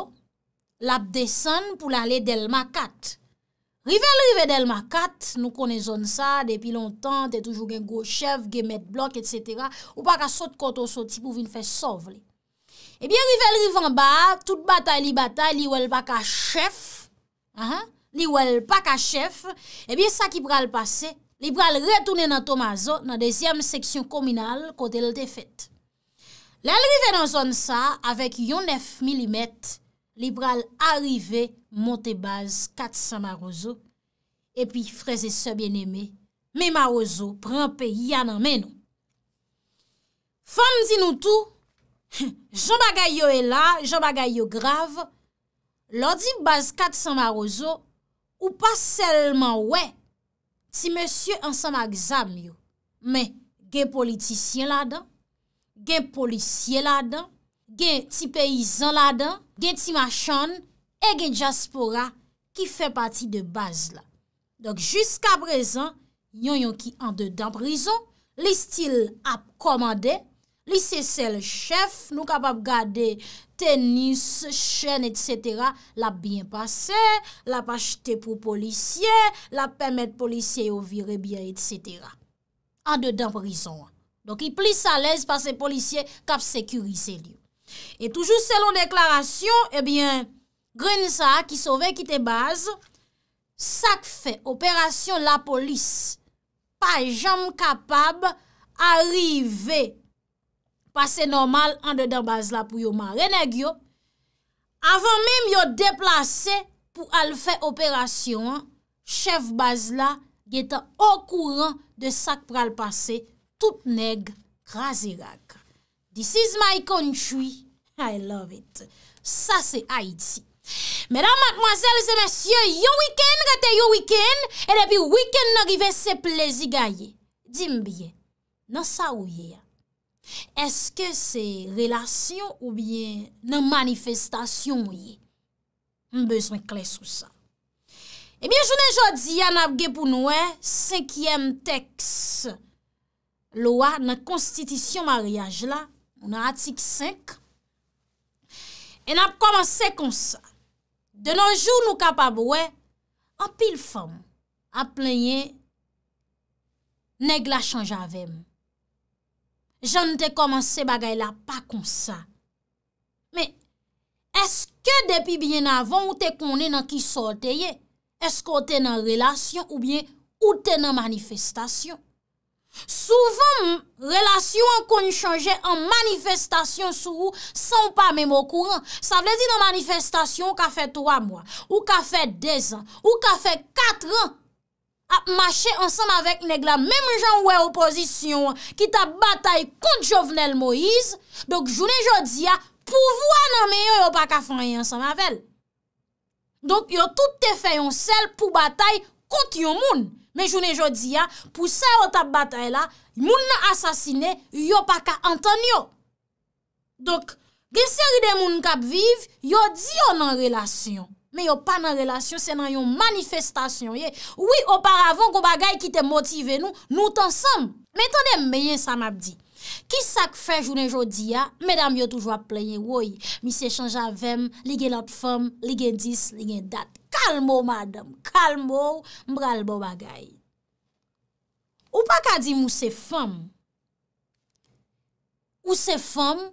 l ap desen pou l ale del makat. Rive l rive del makat, nou konezon sa depi lontan, te toujou gen gwo chev, gen met blok, etc. Ou pa ka sot koto soti pou vin fe sov li. E bi rive l rive an ba, tout batay li batay, li wel pa ka chev. Li wel pa ka chev. E bi sa ki pral pase, li bral retounen nan Tomaso nan dezyem seksyon kominal kote l defet. Lan rive nan zon sa, avek yon nef milimet, li bral arrive monte baz 400 marozo, epi freze se bieneme, me marozo pranpe yana menou. Fem di nou tou, jomagayo e la, jomagayo grav, lodi baz 400 marozo, ou pa selman wey, Si monsye ansan magzam yo, men gen politisyen la dan, gen polisyen la dan, gen ti peyizan la dan, gen ti machan, e gen diaspora ki fe pati de baz la. Donk, jiska prezan, yon yon ki ande dan prizon, li stil ap komande, li se se le chef, nou kap ap gade... tennis, chen, etc. La bien passé, la pas pour policiers, la permettre policier au virer bien, etc. En dedans, prison. Donc, il plus à l'aise parce que policiers cap sécurisé lui. Et toujours selon déclaration, eh bien, sa qui sauvait qui était base, ça fait, opération la police, pas jamais capable arriver. pase normal an de dan Bazla pou yo man reneg yo, avan mim yo deplase pou al fe operasyon, chef Bazla yeta okouran de sak pral pase, tout neg razirak. This is my country, I love it. Sa se Haiti. Mèdam matmoazèl, se mèsyè, yo wikèn, rete yo wikèn, e depi wikèn nò rive se plezi gaye. Dim bie, non sa ouye ya. Eske se relasyon oubyen nan manifestasyon mwenye? Mbezen kles ou sa. Ebyen, jounen jodi, an ap ge pou noue, eh? senkyem teks loa nan konstitisyon maryaj la, mwenye atik 5. E nap komanse kon sa. Denonjou nou kapabwe, apil fam, ap lenye, neg la chanjavem. Jan te koman se bagay la pa kon sa. Men, eske depi bien avan ou te konen nan ki soteye? Eske ou ten nan relasyon ou bien ou ten nan manifestasyon? Souven, relasyon an kon chanje an manifestasyon sou ou san pa men mou kouran. Sa vle di nan manifestasyon ou ka fe 3 mwa, ou ka fe 2 an, ou ka fe 4 an. ap mache ansam avek neg la mem jan wè opozisyon ki tap batay kont Jovenel Moïse, dok jounen jodi ya pou vwa nanmen yo yo pa ka fanyen ansam avel. Dok yo tout te fè yon sel pou batay kont yon moun. Men jounen jodi ya pou se yo tap batay la, moun nan asasine yo pa ka anton yo. Dok geseri de moun kap viv, yo di yo nan relasyon. Me yo pa nan relasyon, se nan yon manifestasyon ye. Ouye, oparavan, kou bagay ki te motive nou, nou tan sam. Metan dem, meyen sa map di. Kisa k fe jounen jodi ya, ah? medan yo toujwa plenye, woy, mi se chanja vem, li gen lot fem, li gen dis, li gen dat. Kalm ou madem, kalm ou, mbral bo bagay. Ou pa ka di mou se fem? Ou se fem,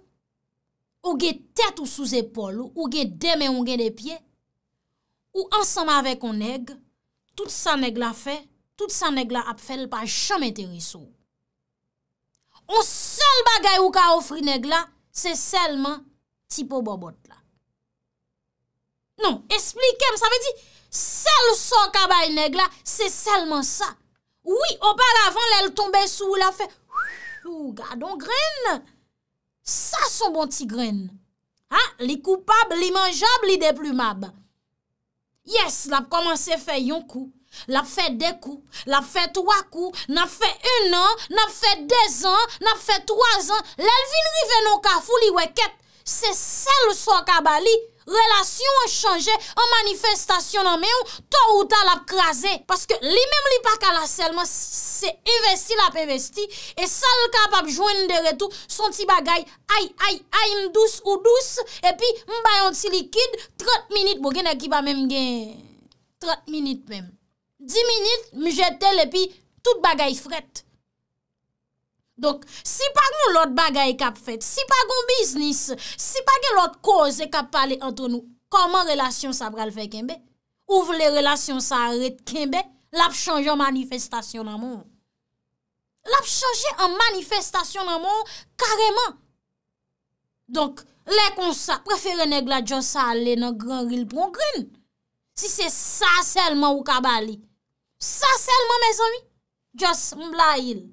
ou ge tet ou sou zepol, ou ge deme ou gen depye, Ou ansanm avè kon neg, tout san neg la fè, tout san neg la ap fèl pa chanm enteri sou. Ou sol bagay ou ka ofri neg la, se selman tipo bobot la. Non, esplikem, sa ve di, sol son kaba y neg la, se selman sa. Ou ou pa lavan lèl tombe sou la fè, ou gadan gren, sa son bon ti gren. Ha, li koupab, li manjab, li deplumab. Yes, l ap komanse fe yon kou, l ap fe de kou, l ap fe twa kou, l ap fe un an, l ap fe de zan, l ap fe twa zan. L elvilive nou ka fou li weket, se sel sou akabali. Relasyon an chanje, an manifestasyon an me ou, to ou ta la ap krasen. Paske li mem li pa kalaselman, se investi la ap investi, e sal kap ap jwen de retou, son ti bagay, ay, ay, ay, m dous ou dous, epi m bayan ti likid, 30 minit bo gen ekipa mem gen. 30 minit mem. 10 minit, m jetel epi, tout bagay fret. Donk, si pa goun lout bagay kap fet, si pa goun biznis, si pa goun lout koze kap pale antre nou, koman relasyon sa pral fe kenbe? Ou vle relasyon sa arret kenbe? Lap chanje an manifestasyon nan moun. Lap chanje an manifestasyon nan moun kareman. Donk, le konsa prefereneg la djonsa ale nan gran ril prongren. Si se sa selman ou kabali. Sa selman, mez ami, djons mbla ili.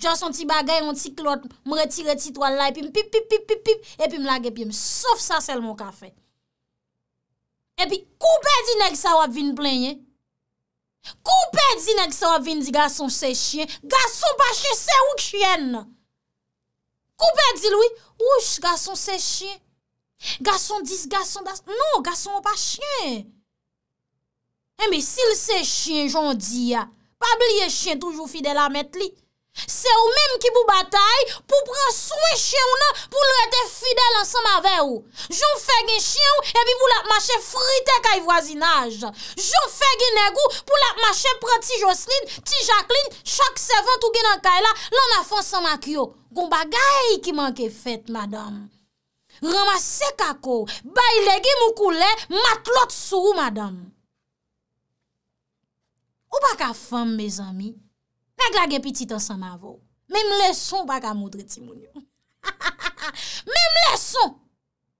jason ti bagay an ti klot, mre ti re ti toal la, epi m pip pip pip pip, epi m lage epi, m sof sa sel m w ka fe. Epi, koupe di nek sa wap vin plenye? Koupe di nek sa wap vin di gason se chyen? Gason pa chyen, se wouk chyen? Koupe di loui, wouch, gason se chyen? Gason dis, gason das, nou, gason wou pa chyen. Emi, eh, si l se chyen, jon di ya, pa bliye chyen, toujou fidel amet li, Se ou menm ki bou batay pou pran sou e chen ou nan pou lou ete fidel ansan ma ve ou. Joun fe gen chen ou e bi pou lakmache fritek ay voisinaj. Joun fe gen negou pou lakmache pran ti Joceline, ti Jacqueline, chak 70 ou gen ankay la, lan afan san ma kyo. Gon bagay ki manke fet, madame. Rama se kako, bay lege mou koule, matlot sou ou, madame. Ou baka fam, me zami? Kèk lage piti tan san avou. Mem leson ou pa ka montre ti moun yo. Mem leson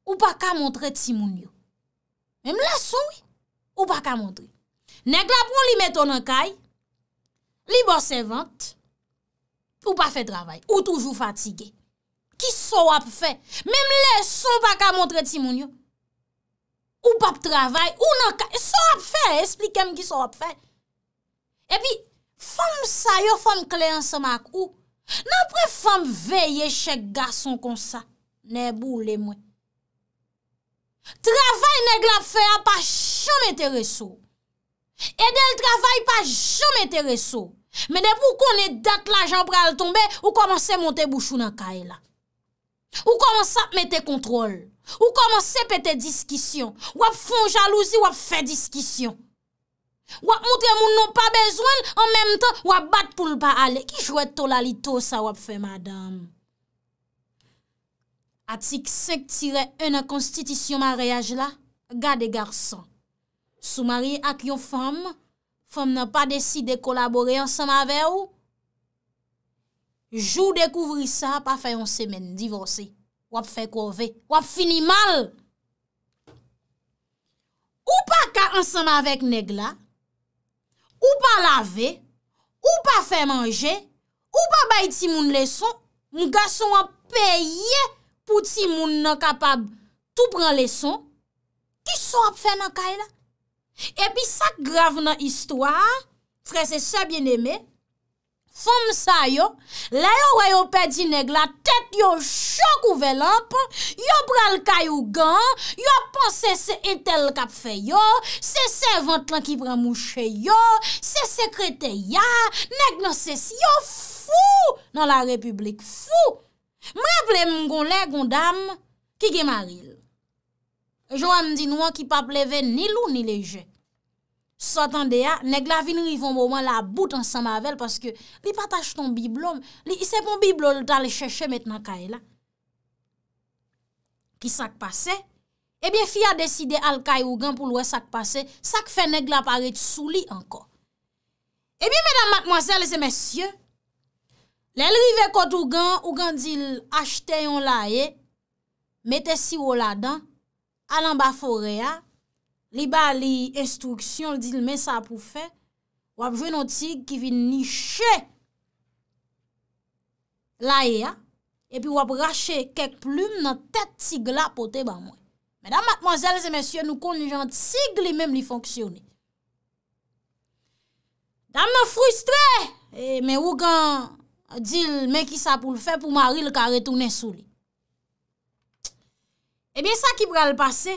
ou pa ka montre ti moun yo. Mem leson ou pa ka montre. Nèk la proun li meto nan kay. Li bò se vant. Ou pa fè travay. Ou toujou fatige. Ki so wap fè. Mem leson ou pa ka montre ti moun yo. Ou pa p travay. Ou nan kay. So wap fè. Esplikem ki so wap fè. E pi... Kom sa yo fom kleyans se mak ou, nan pou fom veye chek gason kon sa, ne bou le mwen. Travay ne glap fe a pa jome te resou. E del travay pa jome te resou. Men de pou kon ne dat la jan pral tombe, ou komanse monte bouchou nan kae la. Ou komanse ap mete kontrol. Ou komanse pete diskisyon. Wap fon jalouzi, wap fe diskisyon. Wap moutre moun nou pa bezwen An menm tan wap bat pou lpa ale Ki jwet to la li to sa wap fe madame Atik sektire E na konstitisyon mareaj la Gade garsan Sou mari ak yon fam Fam nan pa deside kolabore Ansama ve ou Jou dekouvri sa Pa fayon semen divose Wap fe kowe Wap fini mal Ou pa ka ansama vek neg la Ou pa lave, ou pa fe manje, ou pa bay ti moun leson, mou gason wap peye pou ti moun nan kapab tou pran leson. Ki son wap fe nan kay la? Epi sa grav nan istwa, frese sa bieneme. Fom sa yo, lè yo wè yo pè di neg la tèt yo chok ou vè lamp, yo pral kè yo gan, yo pan sè se etèl kap fè yo, se sè vant lan ki pran mouchè yo, se sè kretè ya, neg nan sè si yo fou nan la republik fou. Mreple mgon lè gondam ki gemaril. Jouan mdi nou an ki pa pleve ni lou ni leje. Sotan de ya, neg la vin rivon mouman la bout ansan mavel paske li patache ton biblom. Li se pon biblom li ta le chèche met nan kaye la. Ki sak pase? Ebyen fi a deside al kaye ou gan pou lwè sak pase. Sak fe neg la paret sou li anko. Ebyen eh mèdam mat mwansè, lese mèsyè. Lèl rive kot ou gan, ou gan dil achte yon la ye. Mète si wò la dan. Alan ba fore ya. li ba li instruksyon l di l men sa pou fe, wap jwen nou tig ki vi niche la e a, epi wap rache kek ploum nan tet tig la pote ba mwen. Mè dam matmozèl zè mè sye nou konjant tig li mèm li fonksyoni. Dam nan frustre, mè wou kan di l men ki sa pou l fe pou mari l ka retounen sou li. Ebyen eh sa ki brel pase,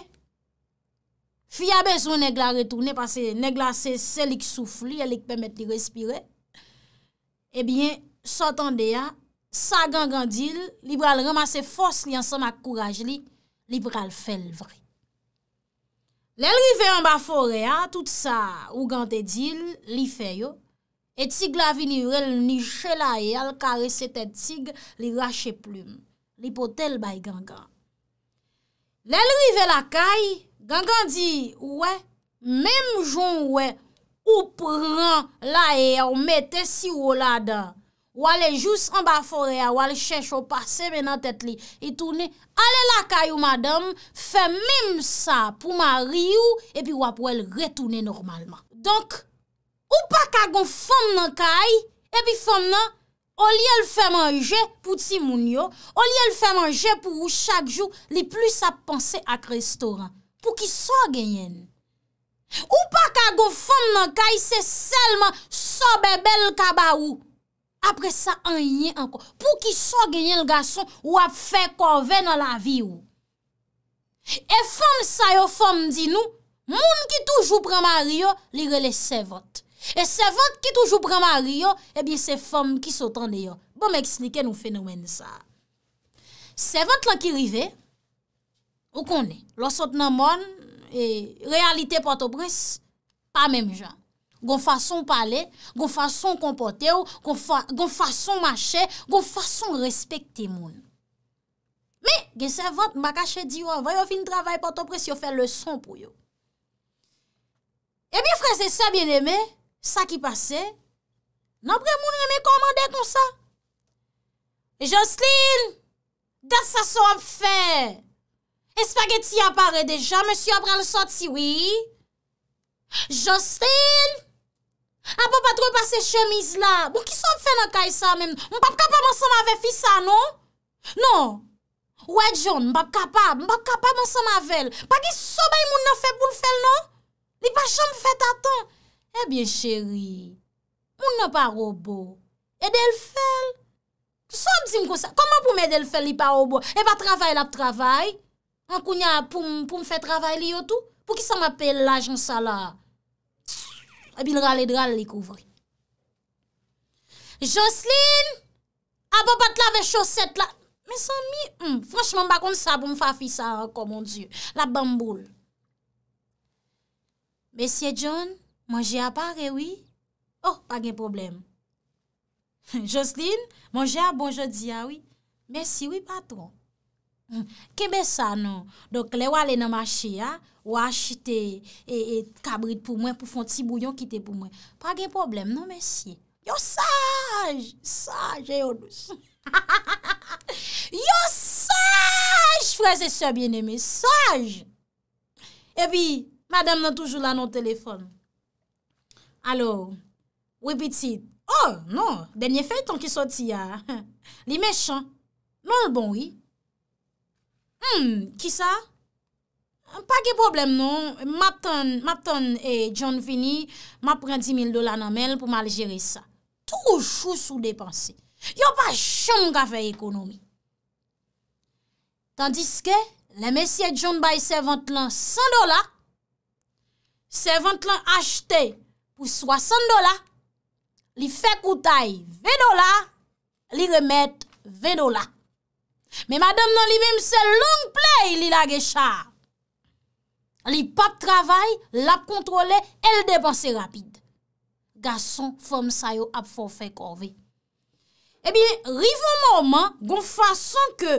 fi ya bezwen neg la retounen, pase neg la se selik soufli, elik pemet li respire, ebyen, sotan de ya, eh sa gangan dil, li bral ramase fos li ansan mak kouraj li, li bral fel vre. Lel rive yon ba fore ya, tout sa ou gante dil, li feyo, et si glavi ni rel ni chela e, al kare se tet sig, li rache plume, li potel bay gangan. Lel rive la kaye, Gangan di, wè, mèm joun wè, ou pran la e, ou mette si ou la da, ou ale jous an ba fore a, ou ale chèch ou pase men an tèt li, e toune, ale la kay ou madame, fè mèm sa pou ma ri ou, e pi wap wèl retoune normalman. Donk, ou pa kagon fèm nan kay, e pi fèm nan, olye l fèm anje pou ti moun yo, olye l fèm anje pou ou chak jou, li plis sa panse ak restoran. pou ki so genyen. Ou pa ka go fom nan kay, se selman sobe bel kaba ou. Apre sa, anye anko. Pou ki so genyen l gason, wap fe konve nan la vi ou. E fom sa yo fom di nou, moun ki toujou pran mar yo, li rele se vot. E se vot ki toujou pran mar yo, e bi se fom ki sotan de yo. Bon mèk snike nou fenomen sa. Se vot lan ki rivey, Ou konè, lò sot nan moun, e, realite Port-au-Prince, pa mèm jan. Gon fason pale, gon fason kompote ou, gon fason mache, gon fason respekte moun. Mè, gen se vòt, bakache di ou an, vò yo fin travay Port-au-Prince, yo fè lè son pou yo. E mi frè se sa bien emè, sa ki pase, nan pre moun emè komande ton sa. E Jocelyne, dat sa so ap fèr, Espageti apare deja, monsi apre al soti, wii? Jostel! Apo ah, patre pa se chemise la! Mpou bon, ki som fe nan kay sa men? Mpap kapab ansan ma ve fi sa, non? Non! Ou e joun, mpap kapab, mpap kapab ansan ma vel! Pagi somay moun nan feb ou l fel, non? Li pa som fet atan! Ebyen eh cheri, moun nan pa robo, edel fel! Sop di mkousa, koman pou mè del fel li pa robo? Eba eh, travay la p travay! Mwen kounya pou m pou m fè travay li yo tou, pou ki sa m apel l'ajon sa la? E bil rale drale li kouvri. Jocelyne, a bo bat la ve hmm, choset la. Men sa mi, m, franchman bakon sa pou m fa fi sa, komon diyo, la bamboul. Messie John, manje a pare, eh oui? Oh, pa gen problem. Jocelyne, manje a bon je diya, ah oui? Merci, oui, patron. Kebe sa nan, donk le wale nan machi ya, wache te e, e, kabrit pou mwen pou fon ti bouyon kite pou mwen. Pwa gen problem nan men si. Yo saj, saj, e yo saj, fwese se bien eme, saj. E bi, madame nan toujou la nan telefon. Alo, wepitit, oh nan, denye fey ton ki soti ya. Li mechan, nan l bon wye. Hmm, ki sa? Pa ki problem non, ma ton, ma ton, eh, John vini, ma pren 10 000 dola nan men pou mal jere sa. Toujou sou depanse. Yo pa chan mga fe ekonomi. Tandiske, le mesye John baye se vant lan 100 dola, se vant lan achete pou 60 dola, li fe koutay 20 dola, li remet 20 dola. Me madam nan li mèm se long play li la ge char. Li pap travay, la kontrole, el depanse rapide. Gason fòm sayo ap fòfè korve. Ebi, eh rivon mòman, gon fason ke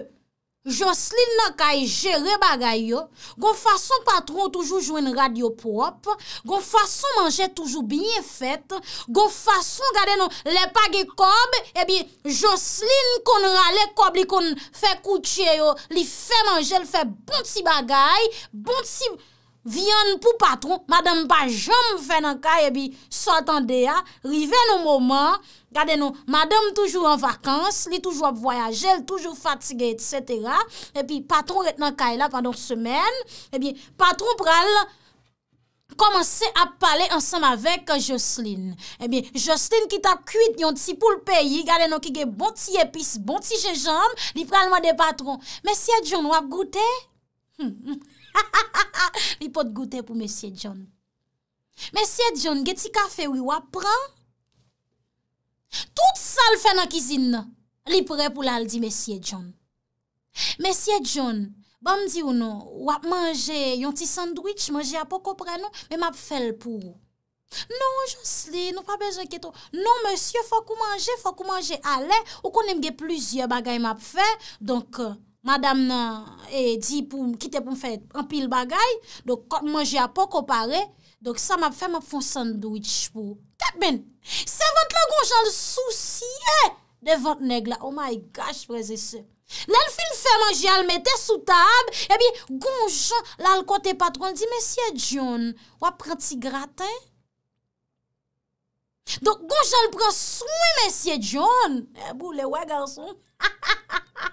Joseline nan kaye jere bagay yo, gon fason patron toujou jwen radio prop, gon fason manje toujou binye fet, gon fason gade nou le pagi kob, ebi Joseline kon rale kob li kon fe koutye yo, li fe manje, li fe bon ti bagay, bon ti vyan pou patron, madan pa jom fe nan kaye ebi sotan deya, rive nou mouman, gade nou madame toujou an vakans, li toujou ap voyajel, toujou fatige, etc. E pi patron ret nan kay la padon semen, e bi patron pral komanse ap pale ansam avek Joceline. E bi Joceline ki ta kuit yon ti pou l peyi, gade nou ki ge bon ti epis, bon ti jejam, li pral mwade patron, Mesie John wap goute? Li pot goute pou Mesie John. Mesie John, ge ti kafe wap pran? Tout sal fè nan kizine nan, li pwè pou lal di messie John. Messie John, ban mdi ou nan, wap manje yon ti sandwitch, manje apokopre nan, me map fè l pou. Non, Joseline, ou pa bejè kèto. Non, messie, fòk ou manje, fòk ou manje, ale, ou konemge pluzye bagay map fè. Donk, euh, madame nan, e di pou mkite pou mfè ampil bagay, donk, manje apokopare nan. Dok sa map fèm ap fon sandwitch pou. Tep men, se vant la gonjan sou siye de vant neg la. Oh my gosh, preze sep. Nel fil fèm anje al mette sou tab, ebi eh gonjan lal kote patron di, Meseye John, wap pranti graten? Dok gonjan pran sou, meseye John. Ebu, eh, le wak ganson. Ha ha ha ha ha!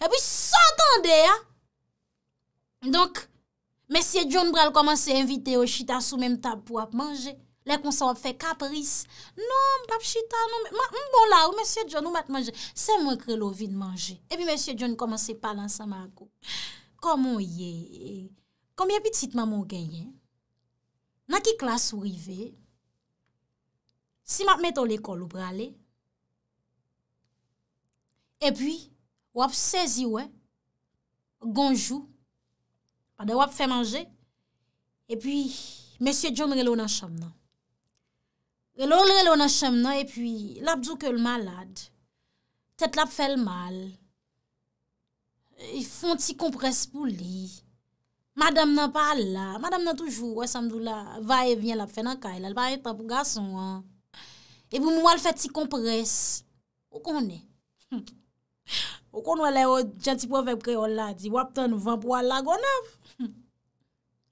E pi sotande ya Donk Mesye John bral komanse invite O chita sou menm tab pou ap manje Lè kon sa wap fe kapris Non pap chita Mbon la ou mesye John ou mat manje Sem mwen kre lou vide manje E pi mesye John komanse palan sa ma akou Koman ye Koman ye pitit maman genyen Naki klas ou rive Si map met ou lekol ou brale E pi wap sezi wè, gonjou, wap fè manje, e pi, mèsyè diyon re lò nan chèm nan. Re lò nan chèm nan, e pi, lap djou kèl malade, tèt lap fèl mal, y e fon ti kompres pou li, madame nan pa la, madame nan toujou, wè samdou la, va e vyen lap fè nan kaj, e lè lè pa e tapou gason an, e pou mwa l fè ti kompres, ou konè? Mwen, Ou kon wè lè ou djan ti pou wè pre ou lè di wap ton vèm pou wè lè gwen av.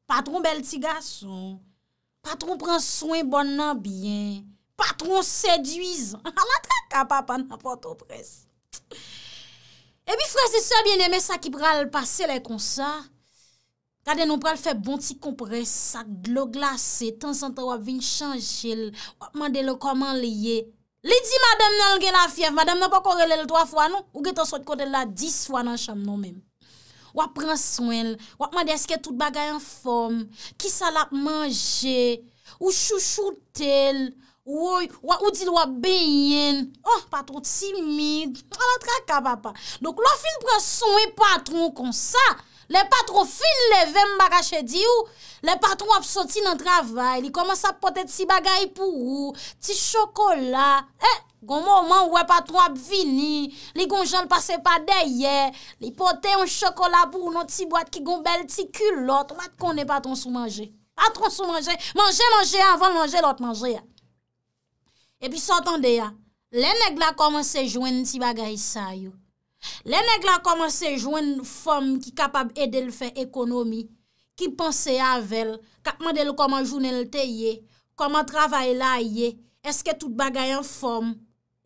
Patron bel ti gason. Patron pren souen bon nan byen. Patron seduizan. A la tak kap pa pa nan poto pres. E bi fwese se bien eme sa ki pral pase lè kon sa. Kade nou pral fe bon ti kompres. Sa glou glase. Tan santa wap vin chanjil. Wap mande lè koman lè ye. Li di madèm nan lge la fief, madèm nan pa korele lè lè twa fwa nou, ou gè tan sot kote lè la dis fwa nan chanm nou mèm. Ou apren sou el, ou apman di aske tout bagay an fòm, ki salap manje, ou chouchoutel, ou ou di lwa beyen, ou patro timid, ou patra kapapa. Donk lò fin prè sou e patro kon sa, lè patro fin lè vem bagache di ou, Le patrou ap soti nan travay, li koman sa pote ti bagay pou ou, ti chokola, e, goun mouman wè patrou ap vini, li goun jen l'pase pa deye, li pote yon chokola pou ou nan ti boat ki goun bel ti kulot, mwen konen patron sou manje. Patron sou manje, manje manje avan manje lot manje. E pi sotan deya, le negla koman se jwen ti bagay sa yo. Le negla koman se jwen fom ki kapab ede l fe ekonomi, Ki panse avel, kapman del koman jounen lte ye, koman travay la ye, eske tout bagay an fom.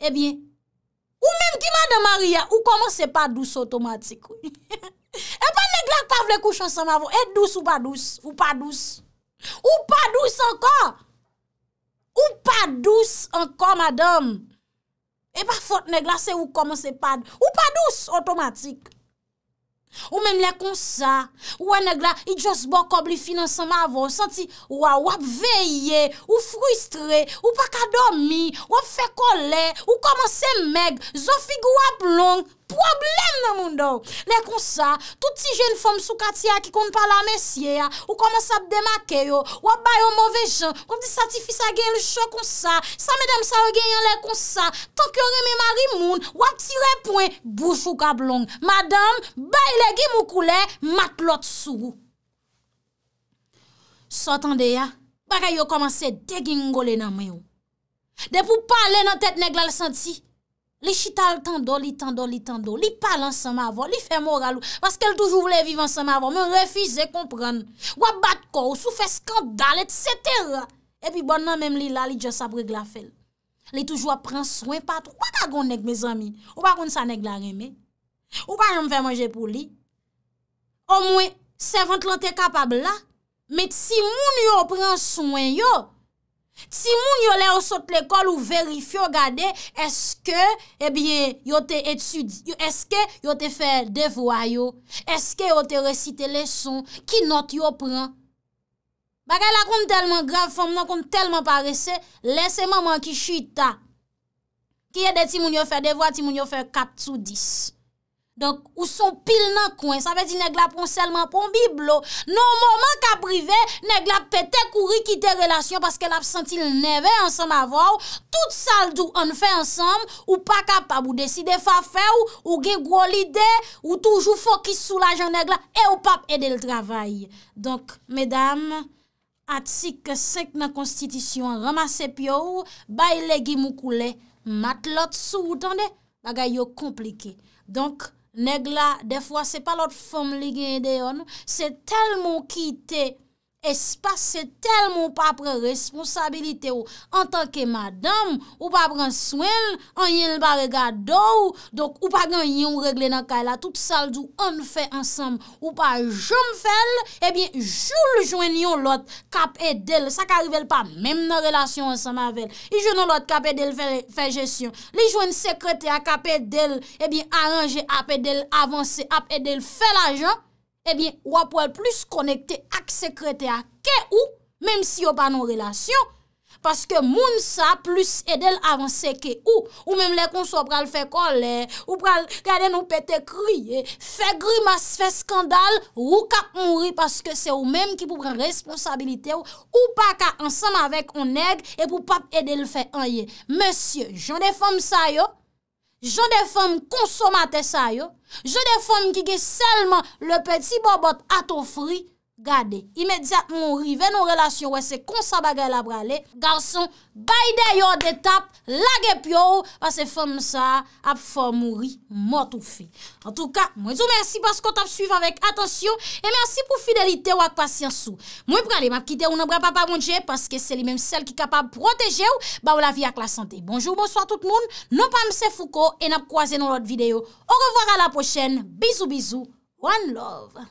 Ebyen, eh ou menm ki Mada Maria, ou koman se pa douz otomatik. Ebyen, neglak pa vle kou chansan mavo, e douz ou pa douz, ou pa douz. Ou pa douz anka, ou pa douz anka madame. Ebyen, fote neglak se ou koman se pa douz, ou pa douz otomatik. Ou menm le kon sa Ou aneg la idjos bokob li finansan ma avon Santi wap veye Ou frustre Ou pakadomi Wap fe kole Ou koman se meg Zofi gwa plong Problem nan moun don. Oh. Lè kon sa, touti jen fòm sou kati a ki kon pa la mesye a, ah, ou koman sa ap demake yo, wap bay yo mòve jan, kon di satifi sa gen lè chò kon sa, sa mè dem sa wè gen yon lè kon sa, ton ki yo reme mari moun, wap tire point, broujou ka blong. Madame, bay lè gen mou kou lè, mat lot sou. Sotan de ya, ah? baka yo koman se degingole nan mè yo. Depou pan lè nan tèt neg la lè senti, Li chital tan do, li tan do, li tan do. Li pale ansan ma avon, li fe mor alou. Pask el toujou vle vive ansan ma avon, men refize kompran. Wap bat kou, sou fe skandal, et cetera. Epi bon nan men li la, li dja sabre glafel. Li toujou wap pren soen pat. Wap akon nek me zami? Wap akon sa nek la reme? Wap akon me fe manje pou li? O mwen, se vent lan te kapab la. Met si moun yo pren soen yo, Ti moun yo lè ou sot l'ekol ou verif yo gade, eske yo te etudi, eske yo te fè devwa yo, eske yo te resite leson, ki not yo pran. Bakè la kon telman grav fòm, la kon telman parese, lè se maman ki chuita, ki yè de ti moun yo fè devwa, ti moun yo fè 4 sous 10. Donk, ou son pil nan kwen. Sa ve di negla pon selman pon biblo. Non moman ka brive, negla pete kuri kite relasyon paske la p sentil neve ansem avou. Tout saldou anfe ansem ou pa kapab ou deside fa fe ou ou ge gwolide ou toujou fokis sou la jen negla e ou pap ede l travay. Donk, medam, atsik sek nan konstitisyon ramase pyo ou, bay legi mou koule, mat lot sou, tande, bagay yo komplike. Donk, Neg la, defwa se pa lot fom li gen deyon, se telmo kite. Es pa se telman ou pa pre responsabilite ou, an tanke madam, ou pa pre souel, an yen l barrega dou, donk ou pa gen yon regle nan ka, la tout saldou an fe ansam, ou pa jom fel, ebyen eh joul jwen yon lot, kap e del, sa ka rivel pa, menm nan relasyon ansam avel, i joun yon lot kap e del fe jesyon, li jwen sekrete a kap e del, ebyen eh aranje ap e del, avanse ap e del, fe la joun, Ebyen, eh wap wèl plus konekte ak sekrete a ke ou, mèm si yo pa nou relasyon, paske moun sa plus edel avanse ke ou. Ou mèm lè konsop pral fè kolè, ou pral kade nou pète kriye, fè grimas, fè skandal, ou kap moun ri, paske se ou mèm ki pou pran responsabilite ou, ou pa ka ansan avèk ou neg, e pou pap edel fè a ye. Mèsyè, jande fòm sa yo, Jode fèm konsoma te sa yo, jode fèm ki ge selman le peti bobot ato fri, Gade, imediat moun rive nou relasyon wè se konsa bagay la brale, galson, bayde yo detap, lage pyo ou, wè se fèm sa ap fèm moun ri, mòt ou fi. An tou ka, mwen zo mersi paskot ap suiv avèk atensyon, e mersi pou fidelite wèk pasyansou. Mwen brale, m ap kite ou nan bra papa moun je, paske se li menm sel ki kapab proteje ou, ba ou la vi ak la sante. Bonjou, bonsoit tout moun, non pa mse fouko, en ap kwaze nou lot videyo. Ou revoar a la pochen, bizou bizou, one love.